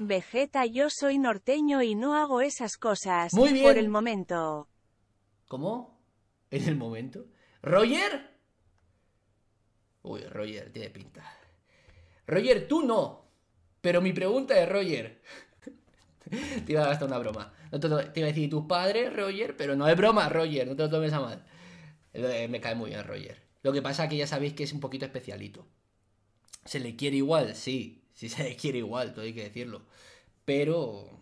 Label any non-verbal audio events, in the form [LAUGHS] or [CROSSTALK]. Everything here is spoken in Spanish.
Vegeta, yo soy norteño y no hago esas cosas. Por el momento. ¿Cómo? ¿En el momento? ¿Roger? Uy, Roger, tiene pinta. Roger, tú no. Pero mi pregunta es, Roger. [LAUGHS] te iba a una broma. te, te, iba a decir tus padres, Roger, pero no es broma, Roger, no te lo tomes a mal. Me cae muy bien, Roger. Lo que pasa es que ya sabéis que es un poquito especialito. ¿Se le quiere igual? Sí, si se [LAUGHS] quiere igual, todo hay que decirlo. Pero